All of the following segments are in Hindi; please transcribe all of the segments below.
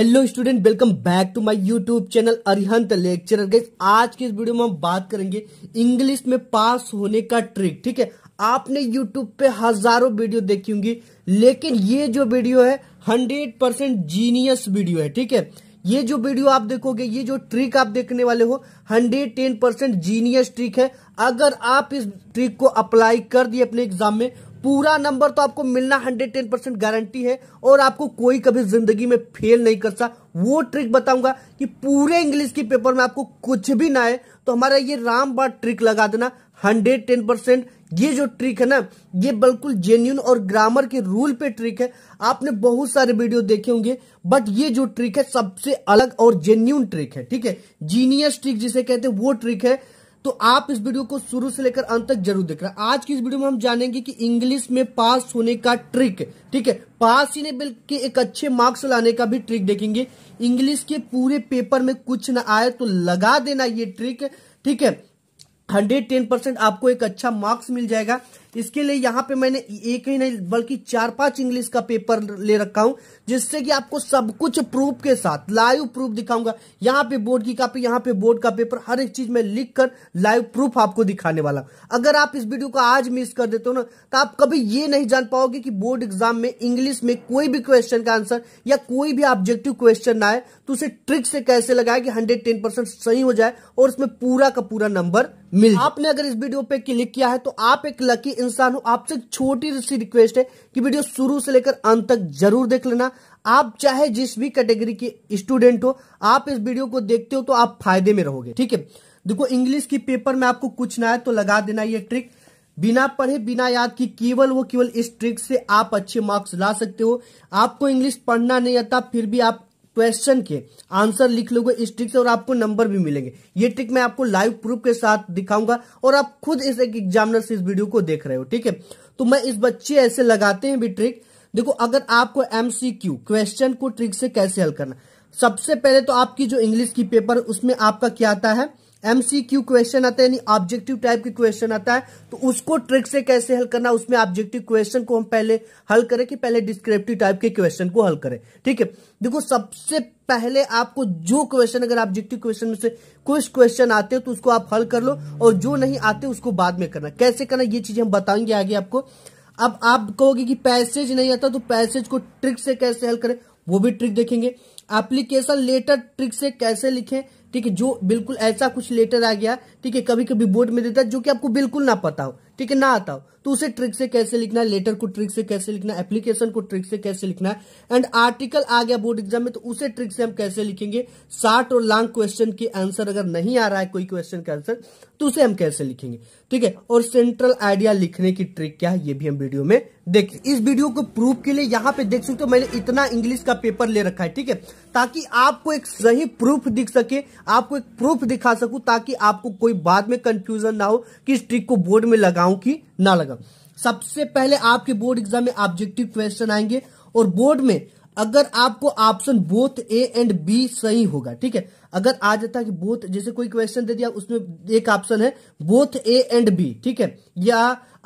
hello student welcome back to my YouTube channel Arihant lecture guys आज के इस वीडियो में हम बात करेंगे इंग्लिश में पास होने का ट्रिक ठीक है आपने यूट्यूब पे हजारों वीडियो देखी होंगी लेकिन ये जो वीडियो है हंड्रेड परसेंट जीनियस वीडियो है ठीक है ये जो वीडियो आप देखोगे ये जो ट्रिक आप देखने वाले हो hundred ten percent genius trick है अगर आप इस ट्रिक को अप्लाई कर दिए अपने एग्जाम में पूरा नंबर तो आपको मिलना 110 परसेंट गारंटी है और आपको कोई कभी जिंदगी में फेल नहीं कर सकता वो ट्रिक बताऊंगा कि पूरे इंग्लिश के पेपर में आपको कुछ भी ना आए तो हमारा ये रामबाड़ ट्रिक लगा देना हंड्रेड टेन परसेंट ये जो ट्रिक है ना ये बिल्कुल जेन्यून और ग्रामर के रूल पे ट्रिक है आपने बहुत सारे वीडियो देखे होंगे बट ये जो ट्रिक है सबसे अलग और जेन्यून ट्रिक है ठीक है जीनियस ट्रिक जिसे कहते हैं वो ट्रिक है तो आप इस वीडियो को शुरू से लेकर अंत तक जरूर देख रहे आज की इस वीडियो में हम जानेंगे कि इंग्लिश में पास होने का ट्रिक ठीक है पास ही नहीं बल्कि एक अच्छे मार्क्स लाने का भी ट्रिक देखेंगे इंग्लिश के पूरे पेपर में कुछ ना आए तो लगा देना ये ट्रिक ठीक है हंड्रेड टेन परसेंट आपको एक अच्छा मार्क्स मिल जाएगा इसके लिए यहाँ पे मैंने एक ही नहीं बल्कि चार पांच इंग्लिश का पेपर ले रखा हूं जिससे कि आपको सब कुछ प्रूफ के साथ लाइव प्रूफ दिखाऊंगा यहाँ पे बोर्ड की कापी यहाँ पे बोर्ड का पेपर हर एक चीज में लिख कर लाइव प्रूफ आपको दिखाने वाला अगर आप इस वीडियो को आज मिस कर देते हो ना तो आप कभी ये नहीं जान पाओगे कि बोर्ड एग्जाम में इंग्लिश में कोई भी क्वेश्चन का आंसर या कोई भी ऑब्जेक्टिव क्वेश्चन आए तो उसे ट्रिक से कैसे लगाए कि हंड्रेड टेन परसेंट सही हो जाए और उसमें पूरा का पूरा नंबर मिले आपने अगर इस वीडियो पे क्लिक किया है तो आप एक लकी इंसान हूं आपसे छोटी सी रिक्वेस्ट है कि वीडियो शुरू से लेकर अंत तक जरूर देख लेना आप चाहे जिस भी कैटेगरी के स्टूडेंट हो आप इस वीडियो को देखते हो तो आप फायदे में रहोगे ठीक है देखो इंग्लिश की पेपर में आपको कुछ ना आए तो लगा देना ये ट्रिक बिना पढ़े बिना याद की केवल वो केवल इस ट्रिक से आप अच्छे मार्क्स ला सकते हो आपको इंग्लिश पढ़ना नहीं आता फिर भी आप क्वेश्चन के आंसर लिख लोगे इस ट्रिक से और आपको नंबर भी मिलेंगे ये ट्रिक मैं आपको लाइव प्रूफ के साथ दिखाऊंगा और आप खुद इस एक एग्जामिनर से इस वीडियो को देख रहे हो ठीक है तो मैं इस बच्चे ऐसे लगाते हैं भी ट्रिक देखो अगर आपको एमसीक्यू क्वेश्चन को ट्रिक से कैसे हल करना सबसे पहले तो आपकी जो इंग्लिश की पेपर उसमें आपका क्या आता है एमसीक्यू क्वेश्चन आता है यानी ऑब्जेक्टिव टाइप के क्वेश्चन आता है तो उसको ट्रिक से कैसे हल करना उसमें ऑब्जेक्टिव क्वेश्चन को हम पहले हल करें कि पहले डिस्क्रिप्टिव टाइप के क्वेश्चन को हल करें ठीक है देखो सबसे पहले आपको जो क्वेश्चन अगर ऑब्जेक्टिव क्वेश्चन में से कुछ क्वेश्चन आते हो तो उसको आप हल कर लो और जो नहीं आते उसको बाद में करना कैसे करना ये चीजें हम बताएंगे आगे आपको अब आप कहोगे कि पैसेज नहीं आता तो पैसेज को ट्रिक से कैसे हल करें वो भी ट्रिक देखेंगे एप्लीकेशन लेटर ट्रिक से कैसे लिखें ठीक है जो बिल्कुल ऐसा कुछ लेटर आ गया ठीक है कभी कभी बोर्ड में देता है जो कि आपको बिल्कुल ना पता हो ठीक है ना आता हो तो उसे ट्रिक से कैसे लिखना है लेटर को ट्रिक से कैसे लिखना है एप्लीकेशन को ट्रिक से कैसे लिखना है एंड आर्टिकल आ गया बोर्ड एग्जाम में तो उसे ट्रिक से हम कैसे लिखेंगे शार्ट और लॉन्ग क्वेश्चन के आंसर अगर नहीं आ रहा है कोई क्वेश्चन का आंसर तो उसे हम कैसे लिखेंगे ठीक है और सेंट्रल आइडिया लिखने की ट्रिक क्या है ये भी हम वीडियो में देखें इस वीडियो को प्रूफ के लिए यहाँ पे देख सकते हो मैंने इतना इंग्लिश का पेपर ले रखा है ठीक है ताकि आपको एक सही प्रूफ दिख सके आपको एक प्रूफ दिखा सकूं ताकि आपको कोई बाद में कंफ्यूजन ना हो कि इस ट्रिक को बोर्ड में लगाऊं कि ना लगाऊं सबसे पहले आपके बोर्ड एग्जाम में ऑब्जेक्टिव क्वेश्चन आएंगे और बोर्ड में अगर आपको option both A and B सही होगा ठीक है अगर आ जाता है कि बोथ जैसे कोई क्वेश्चन दे दिया उसमें एक ऑप्शन है बोथ ए एंड बी ठीक है या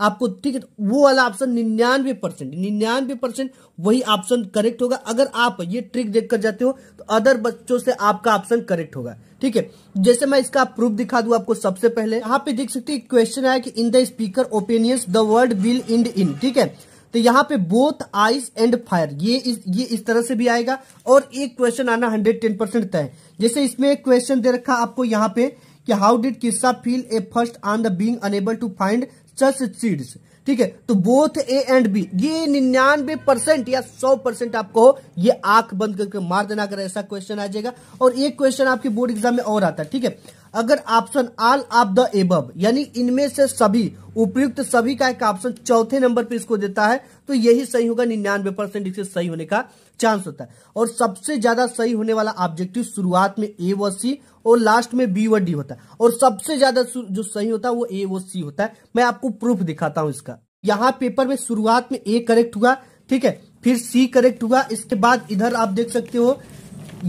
आपको ठीक है वो वाला ऑप्शन निन्यानवे परसेंट निन्यानवे परसेंट वही ऑप्शन करेक्ट होगा अगर आप ये ट्रिक देखकर जाते हो तो अदर बच्चों से आपका ऑप्शन करेक्ट होगा ठीक है जैसे मैं इसका प्रूफ दिखा दू आपको सबसे पहले यहाँ पे देख सकते क्वेश्चन आया कि in the speaker opinions the word will end in ठीक है तो यहाँ पे बोथ आइस एंड फायर ये इस, ये इस तरह से भी आएगा और एक क्वेश्चन आना हंड्रेड टेन परसेंट तय जैसे इसमें एक क्वेश्चन दे रखा आपको यहाँ पे कि how did Kisa feel a first on the being unable to find success seeds ठीक है तो बोथ ए एंड बी ये निन्यानवे परसेंट या सौ परसेंट आपको ये आंख बंद करके मार देना अगर ऐसा क्वेश्चन आ जाएगा और एक क्वेश्चन आपके बोर्ड एग्जाम में और आता है ठीक है अगर option all of the above यानी इनमें से सभी उपयुक्त सभी का एक ऑप्शन चौथे नंबर पे इसको देता है तो यही सही होगा निन्यानवे परसेंट इसे सही होने का चांस होता है और सबसे ज्यादा सही होने वाला ऑब्जेक्टिव शुरुआत में ए व सी और लास्ट में बी व डी होता है और सबसे ज्यादा जो सही होता है वो ए व सी होता है मैं आपको प्रूफ दिखाता हूं इसका यहाँ पेपर में शुरुआत में ए करेक्ट हुआ ठीक है फिर सी करेक्ट हुआ इसके बाद इधर आप देख सकते हो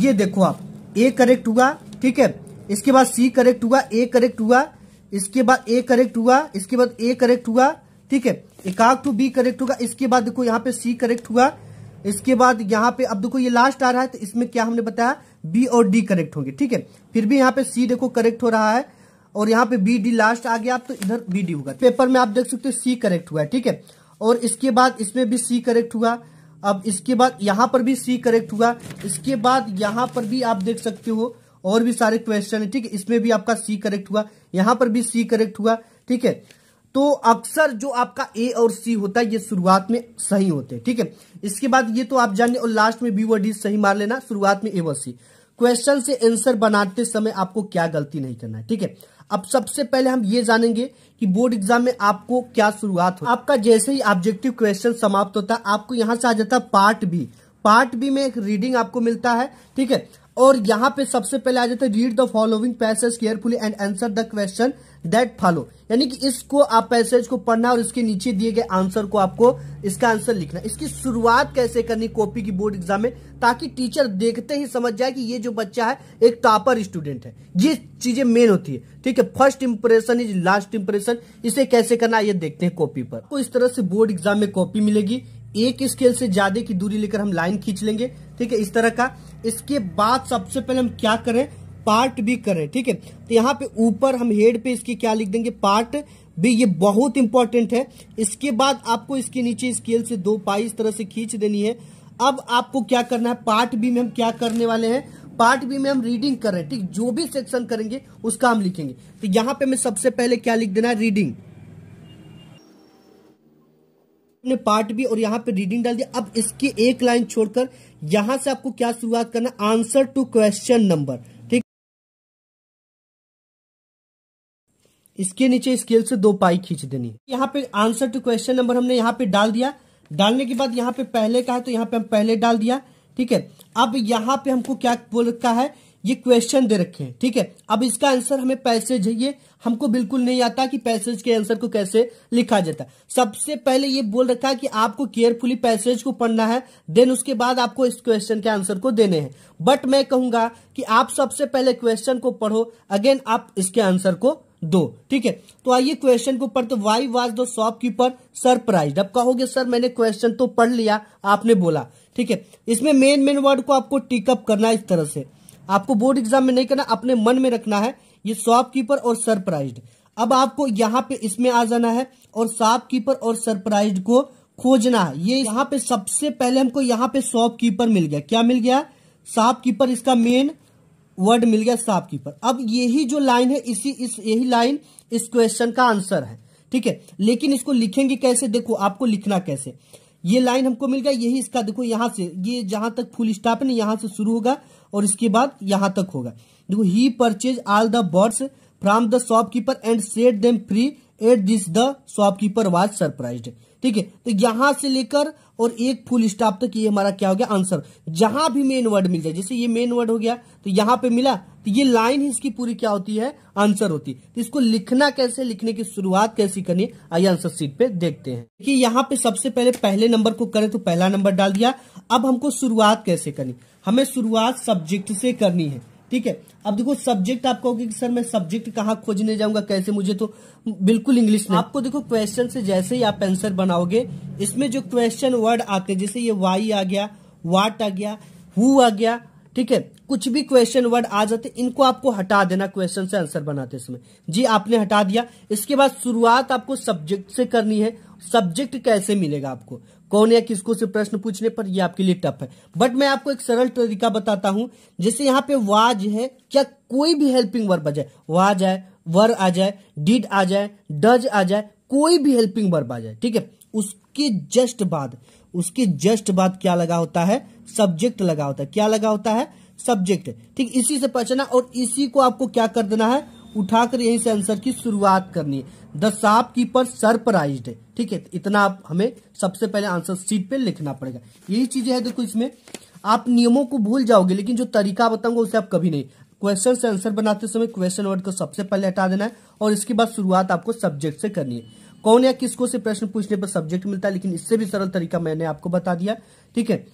ये देखो आप ए करेक्ट हुआ ठीक है इसके बाद सी करेक्ट हुआ ए करेक्ट हुआ इसके बाद ए करेक्ट हुआ इसके बाद ए करेक्ट हुआ ठीक है एकाक टू बी करेक्ट होगा इसके बाद देखो यहाँ पे सी करेक्ट हुआ इसके बाद यहाँ पे अब देखो ये लास्ट आ रहा है तो इसमें क्या हमने बताया बी और डी करेक्ट होंगे ठीक है फिर भी यहाँ पे सी देखो करेक्ट हो रहा है और यहाँ पे बी डी लास्ट आ गया आप तो इधर बी डी होगा पेपर में आप देख सकते हो सी करेक्ट हुआ है ठीक है और इसके बाद इसमें भी सी करेक्ट हुआ अब इसके बाद यहाँ पर भी सी करेक्ट हुआ इसके बाद यहाँ पर भी आप देख सकते हो और भी सारे क्वेश्चन है ठीक है इसमें भी आपका सी करेक्ट हुआ यहाँ पर भी सी करेक्ट हुआ ठीक है तो अक्सर जो आपका ए और सी होता है ये शुरुआत में सही होते हैं ठीक है इसके बाद ये तो आप जानिए और लास्ट में बी व डी सही मार लेना शुरुआत में ए व सी क्वेश्चन से आंसर बनाते समय आपको क्या गलती नहीं करना है ठीक है अब सबसे पहले हम ये जानेंगे कि बोर्ड एग्जाम में आपको क्या शुरुआत हो आपका जैसे ही ऑब्जेक्टिव क्वेश्चन समाप्त होता है आपको यहां से आ जाता है पार्ट बी पार्ट बी में एक रीडिंग आपको मिलता है ठीक है और यहाँ पे सबसे पहले आ जाते हैं read the following passage carefully and answer the question that follow यानी कि इसको आप पैसेज को पढ़ना और इसके नीचे दिए गए आंसर को आपको इसका आंसर लिखना इसकी शुरुआत कैसे करनी कॉपी की बोर्ड एग्जाम में ताकि टीचर देखते ही समझ जाए कि ये जो बच्चा है एक टॉपर स्टूडेंट है ये चीजें मेन होती है ठीक है first impression is last impression इसे कैसे करना ये देखते हैं कॉपी पर तो इस तरह से बोर्ड एग्जाम में कॉपी मिलेगी एक स्केल से ज्यादा की दूरी लेकर हम लाइन खींच लेंगे ठीक है इस तरह का इसके बाद सबसे पहले हम क्या करें पार्ट भी करें ठीक है तो यहाँ पे ऊपर हम हेड पे इसकी क्या लिख देंगे पार्ट भी ये बहुत इंपॉर्टेंट है इसके बाद आपको इसके नीचे स्केल से दो पाई इस तरह से खींच देनी है अब आपको क्या करना है पार्ट बी में हम क्या करने वाले हैं पार्ट बी में हम रीडिंग कर रहे हैं ठीक जो भी सेक्शन करेंगे उसका हम लिखेंगे तो यहाँ पे मैं सबसे पहले क्या लिख देना है रीडिंग ने पार्ट भी और यहाँ पे रीडिंग डाल दिया अब इसके एक लाइन छोड़कर यहां से आपको क्या शुरुआत करना आंसर टू क्वेश्चन नंबर ठीक इसके नीचे स्केल से दो पाई खींच देनी यहाँ पे आंसर टू क्वेश्चन नंबर हमने यहाँ पे डाल दिया डालने के बाद यहाँ पे पहले का है तो यहाँ पे हम पहले डाल दिया ठीक है अब यहाँ पे हमको क्या बोल रखा है ये क्वेश्चन दे रखे हैं ठीक है अब इसका आंसर हमें पैसेज है ये हमको बिल्कुल नहीं आता कि पैसेज के आंसर को कैसे लिखा जाता है सबसे पहले ये बोल रखा है कि आपको केयरफुली पैसेज को पढ़ना है देन उसके बाद आपको इस क्वेश्चन के आंसर को देने हैं बट मैं कहूंगा कि आप सबसे पहले क्वेश्चन को पढ़ो अगेन आप इसके आंसर को दो ठीक है तो आइए क्वेश्चन को पढ़ते why was the shopkeeper surprise अब कहोगे सर मैंने क्वेश्चन तो पढ़ लिया आपने बोला ठीक है इसमें मेन मेन वर्ड को आपको टिकअप करना है इस तरह से आपको बोर्ड एग्जाम में नहीं करना अपने मन में रखना है ये शॉपकीपर और सरप्राइज अब आपको यहाँ पे इसमें आ जाना है और शॉपकीपर और सरप्राइज को खोजना है ये यहाँ पे सबसे पहले हमको यहाँ पे शॉपकीपर मिल गया क्या मिल गया शॉपकीपर इसका मेन वर्ड मिल गया शॉपकीपर अब यही जो लाइन है इसी इस यही लाइन इस क्वेश्चन का आंसर है ठीक है लेकिन इसको लिखेंगे कैसे देखो आपको लिखना कैसे ये लाइन हमको मिल गया यही इसका देखो यहाँ से ये जहां तक फुल स्टॉप है ना यहाँ से शुरू होगा और इसके बाद यहाँ तक होगा देखो he purchase all the birds from the shopkeeper and set them free at this the shopkeeper was surprise ठीक है तो यहां से लेकर और एक फुल स्टॉप तक ये हमारा क्या हो गया आंसर जहां भी मेन वर्ड मिल जाए जैसे ये मेन वर्ड हो गया तो यहां पे मिला तो ये लाइन ही इसकी पूरी क्या होती है आंसर होती है तो इसको लिखना कैसे लिखने की शुरुआत कैसी करनी आइए आंसर सीट पे देखते हैं देखिए यहाँ पे सबसे पहले पहले नंबर को करें तो पहला नंबर डाल दिया अब हमको शुरुआत कैसे करनी हमें शुरुआत सब्जेक्ट से करनी है ठीक है अब देखो सब्जेक्ट आपको कहोगे कि सर मैं सब्जेक्ट कहाँ खोजने जाऊंगा कैसे मुझे तो बिल्कुल इंग्लिश में आपको देखो क्वेश्चन से जैसे ही आप आंसर बनाओगे इसमें जो क्वेश्चन वर्ड आते हैं जैसे ये वाई आ गया वाट आ गया हु आ गया ठीक है कुछ भी क्वेश्चन वर्ड आ जाते इनको आपको हटा देना क्वेश्चन से आंसर बनाते समय जी आपने हटा दिया इसके बाद शुरुआत आपको सब्जेक्ट से करनी है सब्जेक्ट कैसे मिलेगा आपको कौन या किसको से प्रश्न पूछने पर यह आपके लिए टफ है बट मैं आपको एक सरल तरीका बताता हूं जैसे यहाँ पे वाज है क्या कोई भी हेल्पिंग वर्ब आ जाए वाज आए वर आ जाए डिड आ जाए डज आ जाए कोई भी हेल्पिंग वर्ब आ जाए ठीक है उसके जस्ट बाद उसके जस्ट बाद क्या लगा होता है सब्जेक्ट लगा होता है क्या लगा होता है सब्जेक्ट ठीक इसी से पहचाना और इसी को आपको क्या कर देना है उठाकर यहीं से आंसर की शुरुआत करनी है द साप कीपर सरप्राइज है ठीक है तो इतना आप हमें सबसे पहले आंसर सीट पे लिखना पड़ेगा यही चीजें है देखो इसमें आप नियमों को भूल जाओगे लेकिन जो तरीका बताऊंगा उसे आप कभी नहीं क्वेश्चन से आंसर बनाते समय क्वेश्चन वर्ड को सबसे पहले हटा देना है और इसके बाद शुरुआत आपको सब्जेक्ट से करनी है कौन या किसको से प्रश्न पूछने पर सब्जेक्ट मिलता है लेकिन इससे भी सरल तरीका मैंने आपको बता दिया ठीक है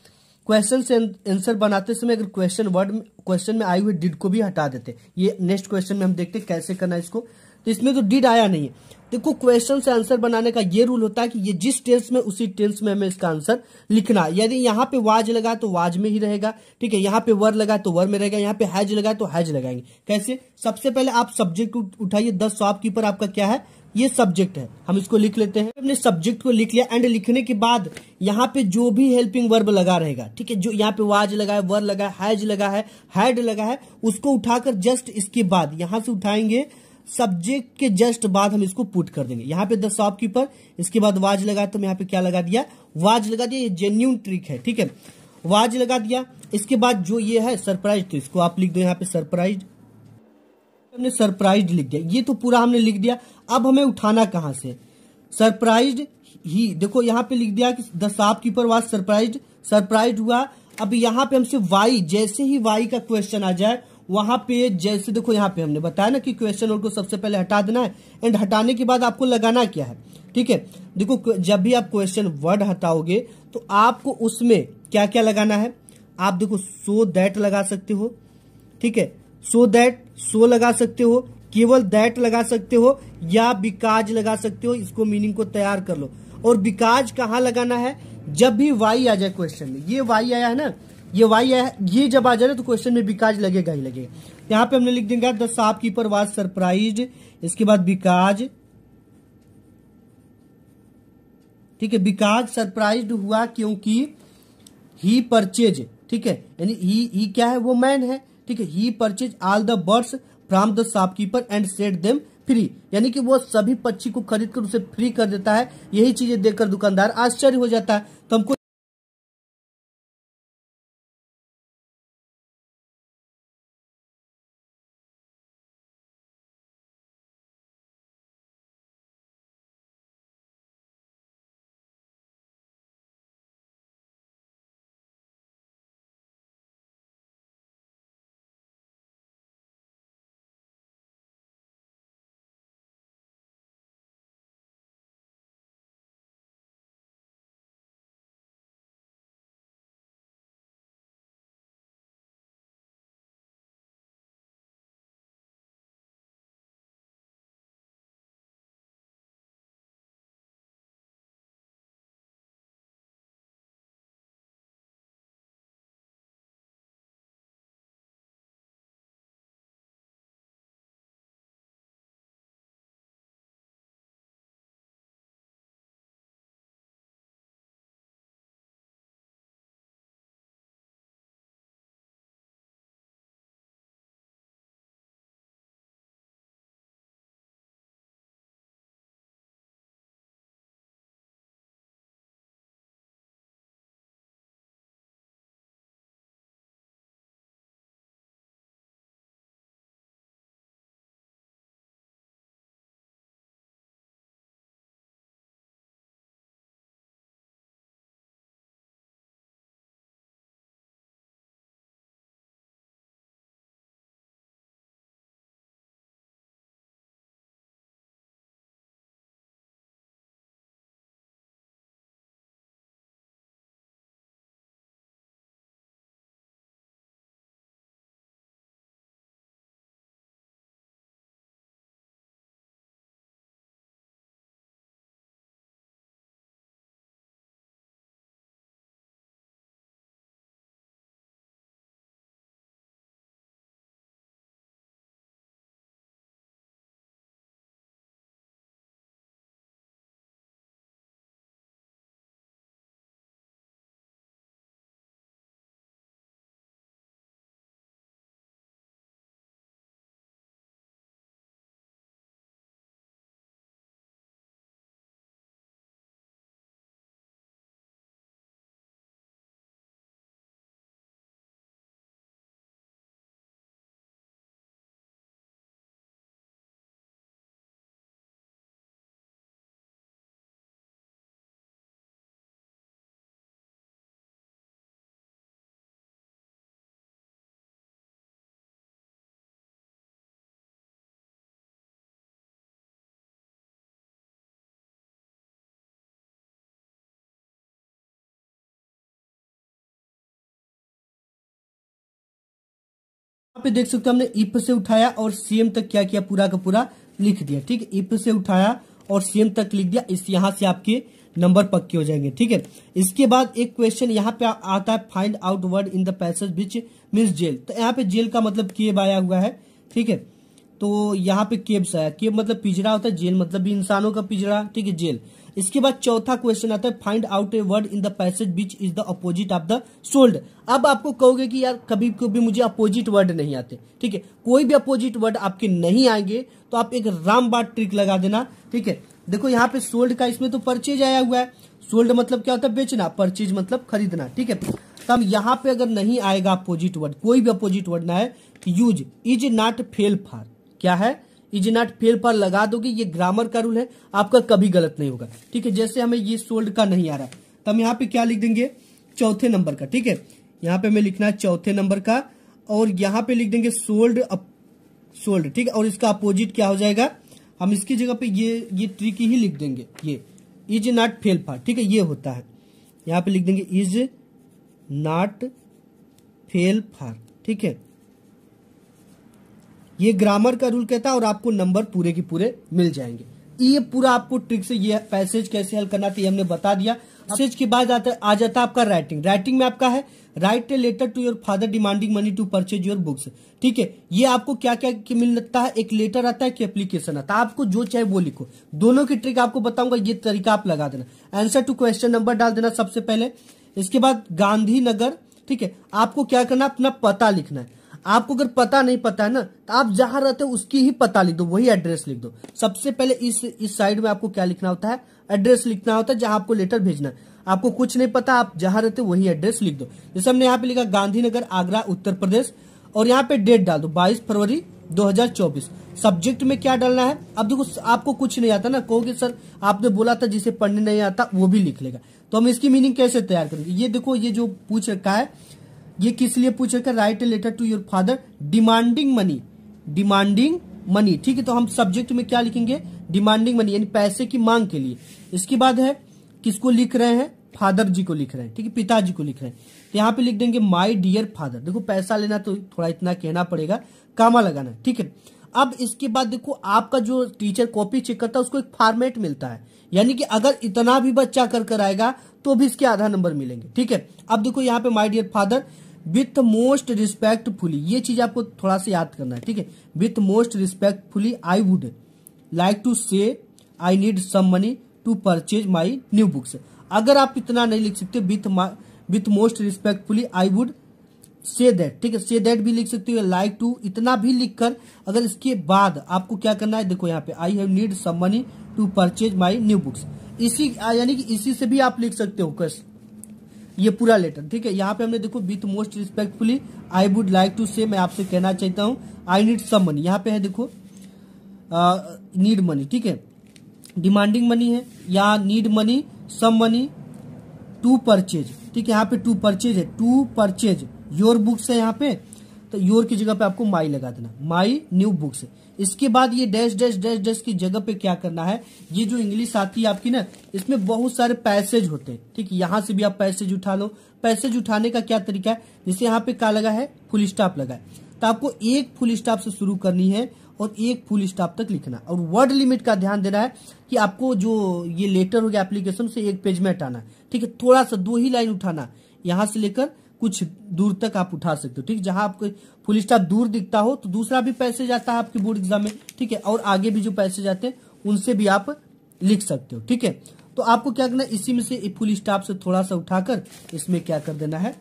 क्वेश्चन से आंसर बनाते समय अगर क्वेश्चन वर्ड क्वेश्चन में आए हुए डिड को भी हटा देते ये नेक्स्ट क्वेश्चन में हम देखते हैं कैसे करना है इसको तो इसमें तो डिड आया नहीं है देखो क्वेश्चन से आंसर बनाने का ये रूल होता है कि ये जिस टेंस में उसी टेंस में हमें इसका आंसर लिखना यदि यहाँ पे वाज लगा तो वाज में ही रहेगा ठीक है यहाँ पे वर लगा तो वर में रहेगा यहाँ पे हैज लगा तो हैज लगाएंगे कैसे सबसे पहले आप सब्जेक्ट उठाइए दस शॉप आपके आपका क्या है ये सब्जेक्ट है हम इसको लिख लेते हैं हमने सब्जेक्ट को लिख लिया एंड लिखने के बाद यहाँ पे जो भी हेल्पिंग वर्ब लगा रहेगा ठीक है जो यहाँ पे वाज लगा है वर लगा है हैज लगा है हैड लगा है उसको उठाकर जस्ट इसके बाद यहाँ से उठाएंगे सब्जेक्ट के जस्ट बाद हम इसको पुट कर देंगे यहाँ पे द शॉपकीपर इसके बाद वाज लगा तो यहाँ पे क्या लगा दिया वाज लगा दिया ये जेन्यून ट्रिक है ठीक है वाज लगा दिया इसके बाद जो ये है सरप्राइज तो इसको आप लिख दो यहाँ पे सरप्राइज हमने सरप्राइज लिख दिया ये तो पूरा हमने लिख दिया अब हमें उठाना कहाँ से सरप्राइज ही देखो यहाँ पे लिख दिया कि the shopkeeper was surprise surprise हुआ अब यहाँ पे हमसे वाई जैसे ही वाई का क्वेश्चन आ जाए वहां पे जैसे देखो यहाँ पे हमने बताया ना कि क्वेश्चन और को सबसे पहले हटा देना है एंड हटाने के बाद आपको लगाना क्या है ठीक है देखो जब भी आप क्वेश्चन वर्ड हटाओगे तो आपको उसमें क्या क्या लगाना है आप देखो सो so दैट लगा सकते हो ठीक है सो दैट सो लगा सकते हो केवल दैट लगा सकते हो या बिकाज लगा सकते हो इसको मीनिंग को तैयार कर लो और बिकाज कहाँ लगाना है जब भी वाई आ जाए क्वेश्चन में ये वाई आया है ना ये वाई आया ये जब आ जाए तो क्वेश्चन में बिकाज लगेगा ही लगेगा यहाँ पे हमने लिख देंगे the shopkeeper was surprise इसके बाद बिकाज ठीक है बिकाज सरप्राइज हुआ क्योंकि ही परचेज ठीक है यानी ही ही क्या है वो मैन है ठीक है he purchase all the birds from the shopkeeper and set them free यानी कि वो सभी पक्षी को खरीद कर उसे फ्री कर देता है यही चीजें देखकर दुकानदार आश्चर्य हो जाता है तो हमको यहाँ पे देख सकते हो हमने इफ से उठाया और सीएम तक क्या किया पूरा का पूरा लिख दिया ठीक है इफ से उठाया और सीएम तक लिख दिया इस यहाँ से आपके नंबर पक्के हो जाएंगे ठीक है इसके बाद एक क्वेश्चन यहाँ पे आता है find out word in the passage which means jail तो यहाँ पे जेल का मतलब केब आया हुआ है ठीक है तो यहाँ पे केब्स आया केब मतलब पिजरा होता है जेल मतलब भी इंसानों का पिजरा ठीक है जेल इसके बाद चौथा क्वेश्चन आता है find out a word in the passage which is the opposite of the should अब आपको कहोगे कि यार कभी कभी मुझे अपोजिट वर्ड नहीं आते ठीक है कोई भी अपोजिट वर्ड आपके नहीं आएंगे तो आप एक रामबाट ट्रिक लगा देना ठीक है देखो यहाँ पे सोल्ड का इसमें तो परचेज आया हुआ है सोल्ड मतलब क्या होता है बेचना परचेज मतलब खरीदना ठीक है तब तो यहाँ पे अगर नहीं आएगा अपोजिट वर्ड कोई भी अपोजिट वर्ड ना है use is not fail for क्या है इज नॉट फेल पर लगा दोगे ये ग्रामर का रूल है आपका कभी गलत नहीं होगा ठीक है जैसे हमें ये सोल्ड का नहीं आ रहा तो हम यहाँ पे क्या लिख देंगे चौथे नंबर का ठीक है यहाँ पे हमें लिखना है चौथे नंबर का और यहाँ पे लिख देंगे सोल्ड सोल्ड ठीक है और इसका अपोजिट क्या हो जाएगा हम इसकी जगह पे ये ये ट्रिक ही लिख देंगे ये इज नॉट फेल पर ठीक है ये होता है यहाँ पे लिख देंगे इज नॉट फेल फार ठीक है ये ग्रामर का रूल कहता है और आपको नंबर पूरे के पूरे मिल जाएंगे ये पूरा आपको ट्रिक से ये पैसेज कैसे हल करना था हमने बता दिया पैसेज के बाद आता आ जाता है आपका राइटिंग राइटिंग में आपका है write a letter to your father demanding money to purchase your books ठीक है ये आपको क्या क्या मिलता है एक लेटर आता है कि एप्लीकेशन आता है आपको जो चाहे वो लिखो दोनों की ट्रिक आपको बताऊंगा ये तरीका आप लगा देना आंसर टू क्वेश्चन नंबर डाल देना सबसे पहले इसके बाद गांधीनगर ठीक है आपको क्या करना अपना पता लिखना है आपको अगर पता नहीं पता है ना तो आप जहां रहते हो उसकी ही पता लिख दो वही एड्रेस लिख दो सबसे पहले इस इस साइड में आपको क्या लिखना होता है एड्रेस लिखना होता है जहां आपको लेटर भेजना है आपको कुछ नहीं पता आप जहां रहते हो वही एड्रेस लिख दो जैसे हमने यहाँ पे लिखा गांधीनगर आगरा उत्तर प्रदेश और यहाँ पे डेट डाल दो बाईस फरवरी दो सब्जेक्ट में क्या डालना है अब देखो आपको कुछ नहीं आता ना कहोगे सर आपने बोला था जिसे पढ़ने नहीं आता वो भी लिख लेगा तो हम इसकी मीनिंग कैसे तैयार करेंगे ये देखो ये जो पूछ रखा है ये किस लिए पूछेगा write a letter to your father demanding money demanding money ठीक है तो हम सब्जेक्ट में क्या लिखेंगे डिमांडिंग मनी यानी पैसे की मांग के लिए इसके बाद है किसको लिख रहे हैं फादर जी को लिख रहे हैं ठीक है पिताजी को लिख रहे हैं तो यहाँ पे लिख देंगे माई डियर फादर देखो पैसा लेना तो थोड़ा इतना कहना पड़ेगा कामा लगाना ठीक है अब इसके बाद देखो आपका जो टीचर कॉपी चेक करता है उसको एक फॉर्मेट मिलता है यानी कि अगर इतना भी बच्चा कर कर आएगा तो भी इसके आधा नंबर मिलेंगे ठीक है अब देखो यहाँ पे my dear father with most respectfully ये चीज आपको थोड़ा सा याद करना है ठीक है with most respectfully I would like to say I need some money to purchase my new books अगर आप इतना नहीं लिख सकते with with most respectfully I would say that ठीक है से दैट भी लिख सकते हो लाइक टू इतना भी लिखकर अगर इसके बाद आपको क्या करना है देखो यहाँ पे I have need some money to purchase my new books इसी यानी कि इसी से भी आप लिख सकते हो ये पूरा लेटर ठीक है यहाँ पे हमने देखो with most respectfully I would like to say मैं आपसे कहना चाहता हूँ आई नीड सम मनी यहाँ पे है देखो नीड मनी ठीक है डिमांडिंग मनी है यहाँ need money some money to purchase ठीक है यहाँ पे टू परचेज है टू परचेज योर बुक्स है यहाँ पे तो योर की जगह पे आपको माई लगा देना माई न्यू बुक्स है इसके बाद ये डैश डैश डैश डैश की जगह पे क्या करना है ये जो इंग्लिश आती है आपकी ना इसमें बहुत सारे पैसेज होते हैं ठीक यहाँ से भी आप पैसेज उठा लो पैसेज उठाने का क्या तरीका है जैसे यहाँ पे क्या लगा है फुल स्टॉप लगा है तो आपको एक फुल स्टॉप से शुरू करनी है और एक फुल स्टॉप तक लिखना और वर्ड लिमिट का ध्यान देना है कि आपको जो ये लेटर हो गया एप्लीकेशन से एक पेज में हटाना ठीक है थोड़ा सा दो ही लाइन उठाना यहाँ से लेकर कुछ दूर तक आप उठा सकते हो ठीक जहां आपको फुल स्टॉप दूर दिखता हो तो दूसरा भी पैसे जाता है आपके बोर्ड एग्जाम में ठीक है और आगे भी जो पैसे जाते हैं उनसे भी आप लिख सकते हो ठीक है तो आपको क्या करना है इसी में से फुल स्टॉप से थोड़ा सा उठाकर इसमें क्या कर देना है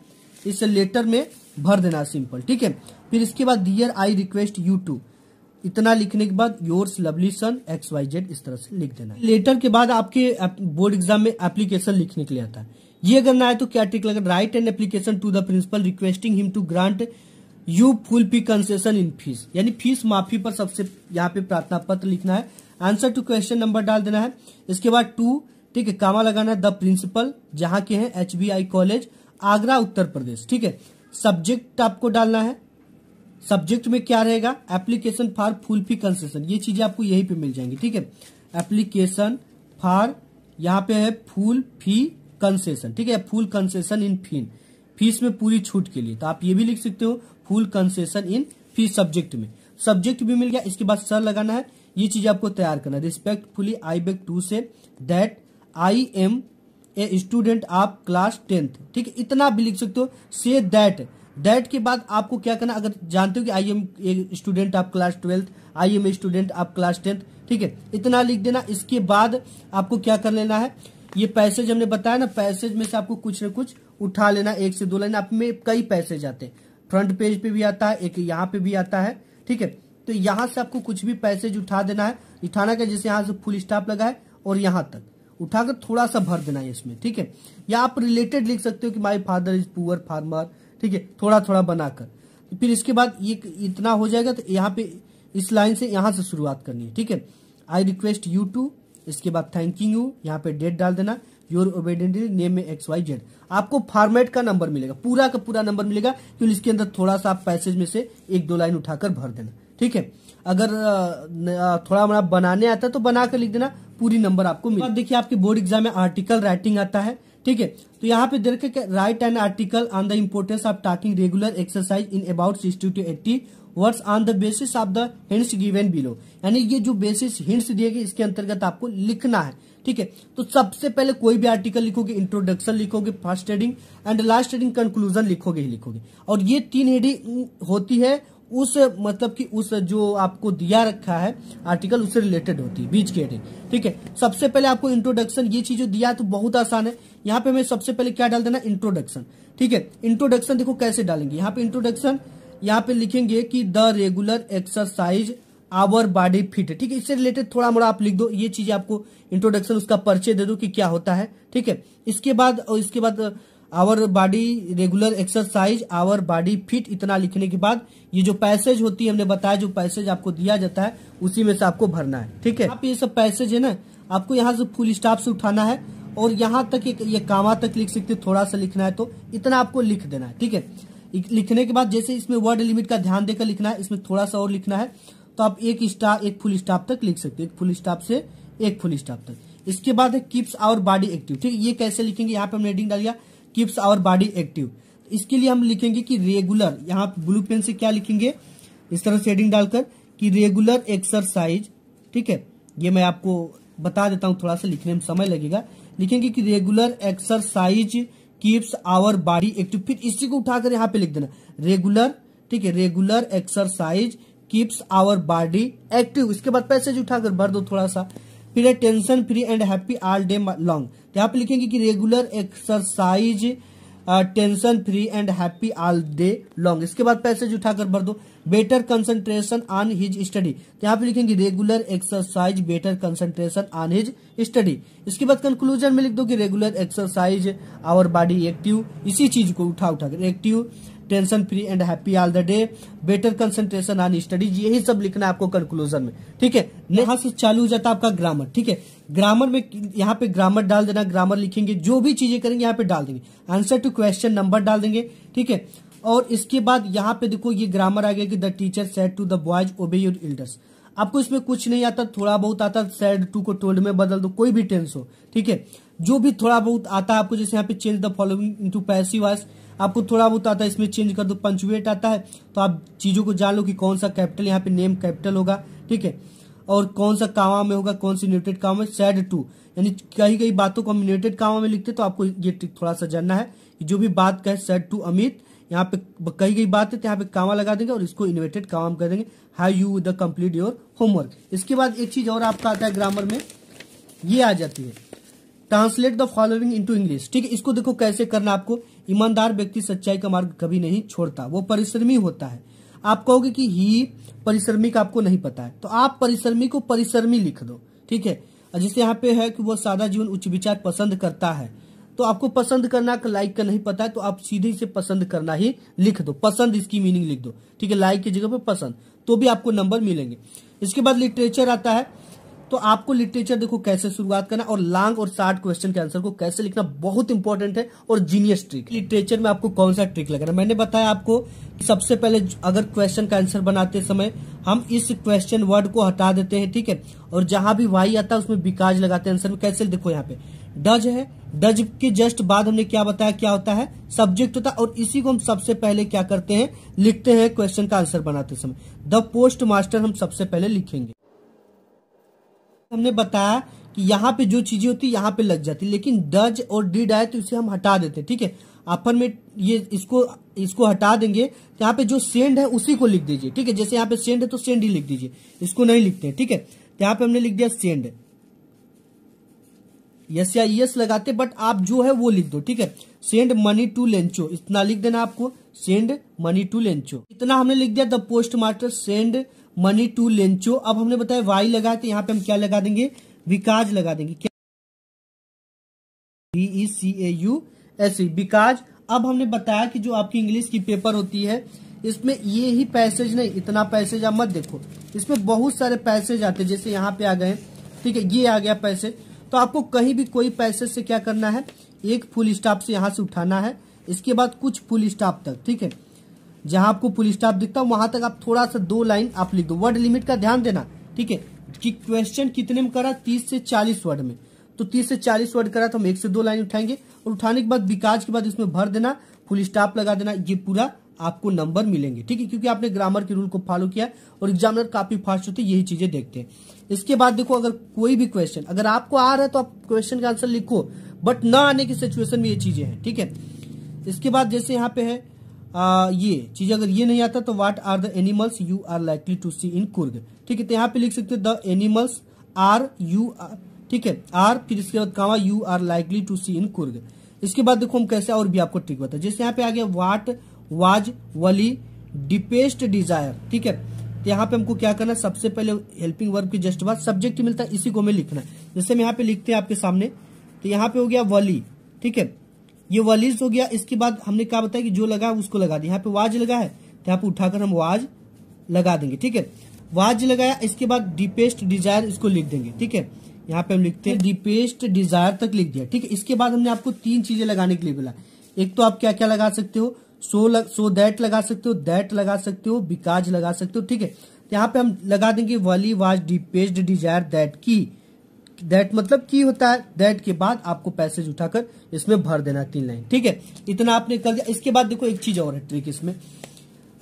इस लेटर में भर देना सिंपल ठीक है फिर इसके बाद dear I request you to इतना लिखने के बाद yours lovely son X Y Z इस तरह से लिख देना लेटर के बाद आपके बोर्ड एग्जाम में एप्लीकेशन लिखने के लिए आता है ये करना है तो क्या ट्रिक लगा write an application to the principal requesting him to grant you full fee concession in fees यानी फीस माफी पर सबसे यहाँ पे प्रार्थना पत्र लिखना है आंसर टू क्वेश्चन नंबर डाल देना है इसके बाद टू ठीक है कामा लगाना है द प्रिंसिपल जहां के हैं एच कॉलेज आगरा उत्तर प्रदेश ठीक है सब्जेक्ट आपको डालना है सब्जेक्ट में क्या रहेगा application for full fee concession ये चीजें आपको यहीं पे मिल जाएंगी ठीक है एप्लीकेशन फॉर यहाँ पे है फुल फी कंसेशन ठीक है full concession in fee fees में पूरी छूट के लिए तो आप ये भी लिख सकते हो full concession in fees subject में सब्जेक्ट भी मिल गया इसके बाद सर लगाना है ये चीज आपको तैयार करना है respectfully I beg to say that I am a student of class tenth ठीक है इतना भी लिख सकते हो से दैट दैट के बाद आपको क्या करना अगर जानते हो कि I am a student of class twelfth I am a student of class tenth ठीक है इतना लिख देना इसके बाद आपको क्या कर लेना है ये पैसेज हमने बताया ना पैसेज में से आपको कुछ ना कुछ उठा लेना एक से दो लाइन आप में कई पैसेज आते हैं फ्रंट पेज पे भी आता है एक यहाँ पे भी आता है ठीक है तो यहाँ से आपको कुछ भी पैसेज उठा देना है उठाना का जैसे यहाँ से फुल स्टाफ लगाए और यहाँ तक उठाकर थोड़ा सा भर देना है इसमें ठीक है या आप रिलेटेड लिख सकते हो कि my father is poor farmer ठीक है थोड़ा थोड़ा बनाकर फिर इसके बाद ये इतना हो जाएगा तो यहाँ पे इस लाइन से यहाँ से शुरुआत करनी है ठीक है आई रिक्वेस्ट यू टू इसके बाद थैंकिंग यू यहाँ पे डेट डाल देना योर ओबेडेंटली नेम में एक्स वाई जेड आपको फॉर्मेट का नंबर मिलेगा पूरा का पूरा नंबर मिलेगा क्योंकि इसके अंदर थोड़ा सा पैसेज में से एक दो लाइन उठाकर भर देना ठीक है अगर थोड़ा मोड़ा बनाने आता है तो बना कर लिख देना पूरी नंबर आपको मिले देखिए आपके बोर्ड एग्जाम में आर्टिकल राइटिंग आता है ठीक है तो यहाँ पे देखे write an article on the importance of taking regular exercise in about sixty to eighty words on the basis of the hints given below यानी ये जो बेसिस हिंट्स दिए गए इसके अंतर्गत आपको लिखना है ठीक है तो सबसे पहले कोई भी आर्टिकल लिखोगे इंट्रोडक्शन लिखोगे first heading and last heading conclusion लिखोगे ही लिखोगे और ये तीन हेडिंग होती है उस मतलब कि उस जो आपको दिया रखा है आर्टिकल उससे रिलेटेड होती है बीच की हेडिंग ठीक है सबसे पहले आपको इंट्रोडक्शन ये चीज जो दिया तो बहुत आसान है यहाँ पे हमें सबसे पहले क्या डाल देना इंट्रोडक्शन ठीक है इंट्रोडक्शन देखो कैसे डालेंगे यहाँ पे इंट्रोडक्शन यहाँ पे लिखेंगे कि the regular exercise our body fit ठीक है इससे रिलेटेड थोड़ा मोड़ा आप लिख दो ये चीज आपको इंट्रोडक्शन उसका परिचय दे दो कि क्या होता है ठीक है इसके बाद और इसके बाद our body regular exercise our body fit इतना लिखने के बाद ये जो पैसेज होती है हमने बताया जो पैसेज आपको दिया जाता है उसी में से आपको भरना है ठीक है आप ये सब पैसेज है ना आपको यहाँ से फुल स्टाफ से उठाना है और यहाँ तक ये कामा तक लिख सकते थोड़ा सा लिखना है तो इतना आपको लिख देना है ठीक है लिखने के बाद जैसे इसमें वर्ड लिमिट का ध्यान देकर लिखना है इसमें थोड़ा सा और लिखना है तो आप एक स्टाफ एक फुल स्टाफ तक लिख सकते एक फुल स्टाफ से एक फुल स्टाफ तक इसके बाद है किप्स आवर बॉडी एक्टिव ठीक है ये कैसे लिखेंगे यहाँ पे हमने डाल दिया किप्स आवर बॉडी एक्टिव इसके लिए हम लिखेंगे कि रेगुलर यहाँ ब्लू पेन से क्या लिखेंगे इस तरह से रेडिंग डालकर कि रेगुलर एक्सरसाइज ठीक है ये मैं आपको बता देता हूँ थोड़ा सा लिखने में समय लगेगा लिखेंगे कि regular exercise keeps our body active फिर इसी को उठाकर यहाँ पे लिख देना रेगुलर ठीक है regular exercise keeps our body active इसके बाद पैसेज उठाकर भर दो थोड़ा सा फिर tension free and happy all day long यहाँ पे लिखेंगे कि regular exercise tension free and happy all day long इसके बाद पैसेज उठाकर भर दो better concentration on his study यहाँ पे लिखेंगे regular exercise better concentration on his study इसके बाद कंक्लूजन में लिख दो कि regular exercise our body active इसी चीज को उठा उठा कर active tension free and happy all the day better concentration on studies यही सब लिखना है आपको कंक्लूजन में ठीक है यहां से चालू हो जाता है आपका ग्रामर ठीक है ग्रामर में यहाँ पे ग्रामर डाल देना ग्रामर लिखेंगे जो भी चीजें करेंगे यहाँ पे डाल देंगे आंसर टू क्वेश्चन नंबर डाल देंगे ठीक है और इसके बाद यहाँ पे देखो ये ग्रामर आ गया कि the teacher said to the boys obey your elders आपको इसमें कुछ नहीं आता थोड़ा बहुत आता सैड टू को टोल्ड में बदल दो कोई भी टेंस हो ठीक है जो भी थोड़ा बहुत आता है आपको जैसे यहाँ पे change the following into passive voice आपको थोड़ा बहुत आता है इसमें चेंज कर दो पंचुएट आता है तो आप चीज़ों को जान लो कि कौन सा कैपिटल यहाँ पे नेम कैपिटल होगा ठीक है और कौन सा कावा में होगा कौन सी न्यूटेड कावा में सैड टू यानी कई कई बातों को हम न्यूटेड कावा में लिखते तो आपको ये थोड़ा सा जानना है कि जो भी बात कहे सैड टू अमित यहाँ पे कही गई बात है तो यहाँ पे कावा लगा देंगे और इसको इन्वेटेड कावा कर देंगे hi you the complete your homework इसके बाद एक चीज और आपका आता है ग्रामर में ये आ जाती है translate the following into English ठीक है इसको देखो कैसे करना आपको ईमानदार व्यक्ति सच्चाई का मार्ग कभी नहीं छोड़ता वो परिश्रमी होता है आप कहोगे कि ही परिश्रमी का आपको नहीं पता है तो आप परिश्रमी को परिश्रमी लिख दो ठीक है जैसे यहाँ पे है कि वो सादा जीवन उच्च विचार पसंद करता है तो आपको पसंद करना का लाइक का नहीं पता है तो आप सीधे से पसंद करना ही लिख दो पसंद इसकी मीनिंग लिख दो ठीक है लाइक की जगह पे पसंद तो भी आपको नंबर मिलेंगे इसके बाद लिटरेचर आता है तो आपको लिटरेचर देखो कैसे शुरुआत करना और लॉन्ग और शार्ट क्वेश्चन के आंसर को कैसे लिखना बहुत इंपॉर्टेंट है और जीनियस ट्रिक लिटरेचर में आपको कौन सा ट्रिक है मैंने बताया आपको सबसे पहले अगर क्वेश्चन का आंसर बनाते समय हम इस क्वेश्चन वर्ड को हटा देते हैं ठीक है और जहां भी वाई आता है उसमें बिकाज लगाते हैं आंसर में कैसे देखो यहाँ पे डज है डज के जस्ट बाद हमने क्या बताया क्या होता है सब्जेक्ट होता है और इसी को हम सबसे पहले क्या करते हैं लिखते हैं क्वेश्चन का आंसर बनाते समय द पोस्ट मास्टर हम सबसे पहले लिखेंगे हमने बताया कि यहाँ पे जो चीजें होती है यहाँ पे लग जाती लेकिन डज और डिड आए तो इसे हम हटा देते हैं ठीक है अपन में ये इसको इसको हटा देंगे तो यहाँ पे जो सेंड है उसी को लिख दीजिए ठीक है जैसे यहाँ पे सेंड है तो सेंड ही लिख दीजिए इसको नहीं लिखते ठीक है तो यहाँ पे हमने लिख दिया सेंड यस या यस लगाते बट आप जो है वो लिख दो ठीक है सेंड मनी टू लेंचो इतना लिख देना आपको सेंड मनी टू लेंचो इतना हमने लिख दिया the post master send money to Lencho अब हमने बताया वाई लगा तो यहाँ पे हम क्या लगा देंगे विकाज लगा देंगे क्या B C A U S E because अब हमने बताया कि जो आपकी इंग्लिश की पेपर होती है इसमें ये ही पैसेज नहीं इतना पैसेज आप मत देखो इसमें बहुत सारे पैसेज आते हैं जैसे यहाँ पे आ गए ठीक है ये आ गया पैसेज तो आपको कहीं भी कोई पैसेज से क्या करना है एक फुल स्टाफ से यहाँ से उठाना है इसके बाद कुछ फुल स्टाफ तक ठीक है जहां आपको पुलिस स्टाफ दिखता है वहां तक आप थोड़ा सा दो लाइन आप लिख दो वर्ड लिमिट का ध्यान देना ठीक है कि क्वेश्चन कितने में करा तीस से चालीस वर्ड में तो तीस से चालीस वर्ड करा तो हम एक से दो लाइन उठाएंगे और उठाने के बाद विकास के बाद इसमें भर देना फुल स्टाफ लगा देना ये पूरा आपको नंबर मिलेंगे ठीक है क्योंकि आपने ग्रामर के रूल को फॉलो किया और एग्जामिनर काफी फास्ट होते यही चीजें देखते हैं इसके बाद देखो अगर कोई भी क्वेश्चन अगर आपको आ रहा है तो आप क्वेश्चन का आंसर लिखो बट ना आने की सिचुएशन में ये चीजें हैं ठीक है इसके बाद जैसे यहाँ पे है आ, ये चीज अगर ये नहीं आता तो what are the animals you are likely to see in Coorg ठीक है तो यहाँ पे लिख सकते हैं द एनिमल्स आर यू ठीक है आर फिर इसके बाद कहा you are likely to see in Coorg इसके बाद देखो हम कैसे और भी आपको ट्रिक बताए जैसे यहाँ पे आ गया what was Valli deepest desire ठीक है तो यहाँ पे हमको क्या करना सबसे पहले हेल्पिंग वर्ग के जस्ट बाद सब्जेक्ट मिलता है इसी को हमें लिखना है जैसे हम यहाँ पे लिखते हैं आपके सामने तो यहाँ पे हो गया वली ठीक है ये वलीज हो गया इसके बाद हमने क्या बताया कि जो लगा उसको लगा दिया यहाँ पे वाज लगा है तो यहाँ पे उठाकर हम वाज लगा देंगे ठीक है वाज लगाया इसके बाद डीपेस्ट डिजायर इसको लिख देंगे ठीक है यहाँ पे हम लिखते हैं डीपेस्ट डिजायर तक लिख दिया ठीक है इसके बाद हमने आपको तीन चीजें लगाने के लिए बोला एक तो आप क्या क्या लगा सकते हो सो लग, सो दैट लगा सकते हो दैट लगा सकते हो बिकाज लगा सकते हो ठीक है तो यहाँ पे हम लगा देंगे Valli was deepest desire that की दैट मतलब की होता है दैट के बाद आपको पैसेज उठाकर इसमें भर देना तीन लाइन ठीक है इतना आपने कर दिया इसके बाद देखो एक चीज और है ट्रिक इसमें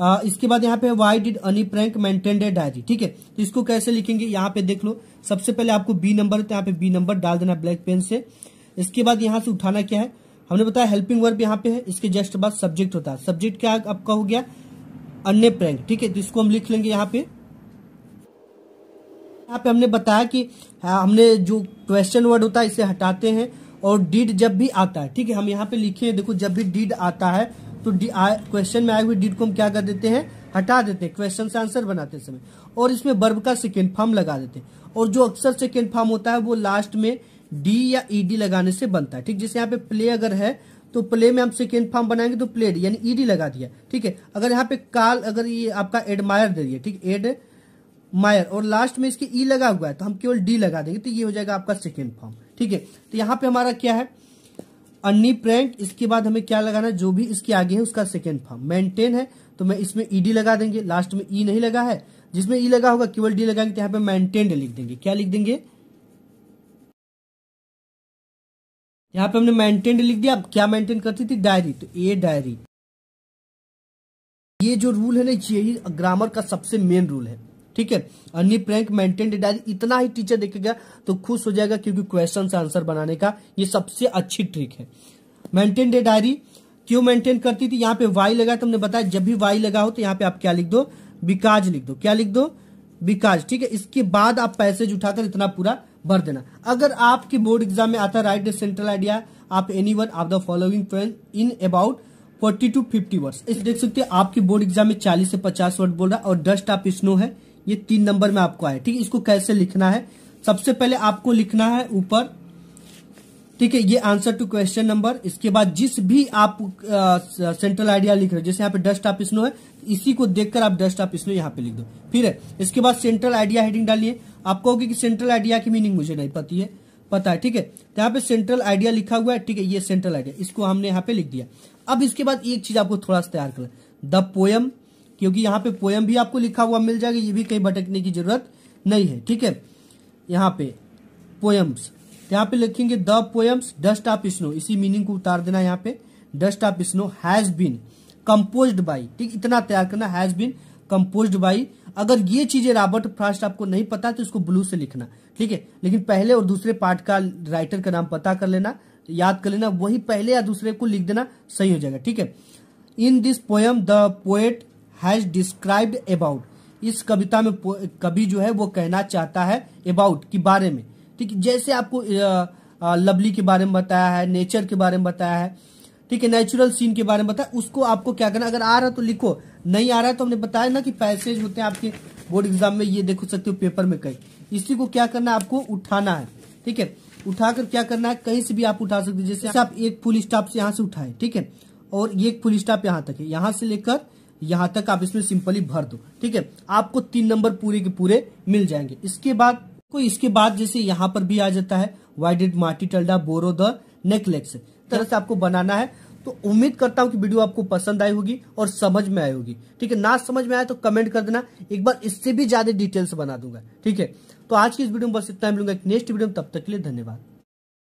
आ, इसके बाद यहाँ पे why did Anne Frank maintain a diary ठीक है तो इसको कैसे लिखेंगे यहाँ पे देख लो सबसे पहले आपको बी नंबर तो यहाँ पे बी नंबर डाल देना ब्लैक पेन से इसके बाद यहाँ से उठाना क्या है हमने बताया हेल्पिंग वर्ब यहाँ पे है इसके जस्ट बाद सब्जेक्ट होता है सब्जेक्ट क्या आपका हो गया अन्य प्रैंक ठीक है तो इसको हम लिख लेंगे यहाँ पे यहाँ पे हमने बताया कि हाँ, हमने जो क्वेश्चन वर्ड होता है इसे हटाते हैं और डीड जब भी आता है ठीक है हम यहाँ पे लिखे हैं देखो जब भी डीड आता है तो क्वेश्चन में आए हुए डीड को हम क्या कर देते हैं हटा देते हैं क्वेश्चन से आंसर बनाते समय और इसमें बर्ब का सेकेंड फॉर्म लगा देते हैं और जो अक्सर सेकेंड फॉर्म होता है वो लास्ट में डी या ईडी लगाने से बनता है ठीक जैसे यहाँ पे प्ले अगर है तो प्ले में हम सेकेंड फॉर्म बनाएंगे तो प्लेड यानी ईडी लगा दिया ठीक है अगर यहाँ पे काल अगर ये आपका एडमायर दे दिया ठीक एड मायर और लास्ट में इसके ई e लगा हुआ है तो हम केवल डी लगा देंगे तो ये हो जाएगा आपका सेकेंड फॉर्म ठीक है तो यहाँ पे हमारा क्या है अन्नी प्रैंक इसके बाद हमें क्या लगाना है जो भी इसके आगे है उसका सेकेंड फॉर्म मेंटेन है तो मैं इसमें ईडी e लगा देंगे लास्ट में ई e नहीं लगा है जिसमें ई लगा होगा केवल डी लगाएंगे तो यहाँ पे मेंटेन्ड लिख देंगे क्या लिख देंगे यहाँ पे हमने मेंटेन्ड लिख दिया अब क्या मेंटेन करती थी डायरी तो ए डायरी ये जो रूल है ना यही ग्रामर का सबसे मेन रूल है ठीक है अन्य प्रैंक मेंटेन इतना ही टीचर देखेगा तो खुश हो जाएगा क्योंकि क्वेश्चन आंसर बनाने का ये सबसे अच्छी ट्रिक है मेंटेन डे डायरी क्यों मेंटेन करती थी यहाँ पे वाई लगा तुमने बताया जब भी वाई लगा हो तो यहाँ पे आप क्या लिख दो विकाज लिख दो क्या लिख दो विकाज ठीक है इसके बाद आप पैसेज उठाकर इतना पूरा भर देना अगर आपके बोर्ड एग्जाम में आता write central idea of any one of the following in about forty to fifty words इस देख सकते हैं आपके बोर्ड एग्जाम में चालीस से पचास वर्ड बोल रहा है और डस्ट आप स्नो है ये तीन नंबर में आपको आए ठीक है इसको कैसे लिखना है सबसे पहले आपको लिखना है ऊपर ठीक है ये आंसर टू क्वेश्चन नंबर इसके बाद जिस भी आप सेंट्रल आइडिया लिख रहे हो जैसे यहाँ पे डस्ट ऑफ स्नो है इसी को देखकर आप डस्ट ऑफ स्नो यहाँ पे लिख दो फिर है इसके बाद सेंट्रल आइडिया हेडिंग डालिए आप कहोगे कि सेंट्रल आइडिया की मीनिंग मुझे नहीं पती है पता है ठीक है तो यहाँ पे सेंट्रल आइडिया लिखा हुआ है ठीक है ये सेंट्रल आइडिया इसको हमने यहाँ पे लिख दिया अब इसके बाद एक चीज आपको थोड़ा सा तैयार कर द पोयम क्योंकि यहाँ पे पोयम भी आपको लिखा हुआ मिल जाएगा ये भी कहीं भटकने की जरूरत नहीं है ठीक है यहाँ पे पोयम्स यहाँ पे लिखेंगे the poems dust of snow इसी मीनिंग को उतार देना यहाँ पे dust of snow has been composed by ठीक इतना तैयार करना हैज बीन कम्पोज बाई अगर ये चीजें रॉबर्ट फ्रास्ट आपको नहीं पता तो इसको ब्लू से लिखना ठीक है लेकिन पहले और दूसरे पार्ट का राइटर का नाम पता कर लेना याद कर लेना वही पहले या दूसरे को लिख देना सही हो जाएगा ठीक है in this poem the poet has described about इस कविता में कवि जो है वो कहना चाहता है अबाउट के बारे में ठीक है जैसे आपको लवली के बारे में बताया है नेचर के बारे में बताया है ठीक है नेचुरल सीन के बारे में बताया उसको आपको क्या करना अगर आ रहा तो लिखो नहीं आ रहा तो हमने बताया ना कि पैसेज होते हैं आपके बोर्ड एग्जाम में ये देखो सकते हो पेपर में कहीं इसी को क्या करना आपको उठाना है ठीक है उठाकर क्या करना है कहीं से भी आप उठा सकते हैं जैसे आप एक फुल स्टाफ से यहाँ से उठाए ठीक है और ये एक फुल स्टाफ यहाँ तक है यहाँ से लेकर यहां तक आप इसमें सिंपली भर दो ठीक है आपको तीन नंबर पूरे के पूरे मिल जाएंगे इसके बाद को इसके बाद जैसे यहाँ पर भी आ जाता है वाई माटी टल्डा बोरो द नेकलेक्स तरह से आपको बनाना है तो उम्मीद करता हूं कि वीडियो आपको पसंद आई होगी और समझ में आई होगी ठीक है ना समझ में आया तो कमेंट कर देना एक बार इससे भी ज्यादा डिटेल्स बना दूंगा ठीक है तो आज की इस वीडियो में बस इतना मिलूंगा नेक्स्ट वीडियो में तब तक के लिए धन्यवाद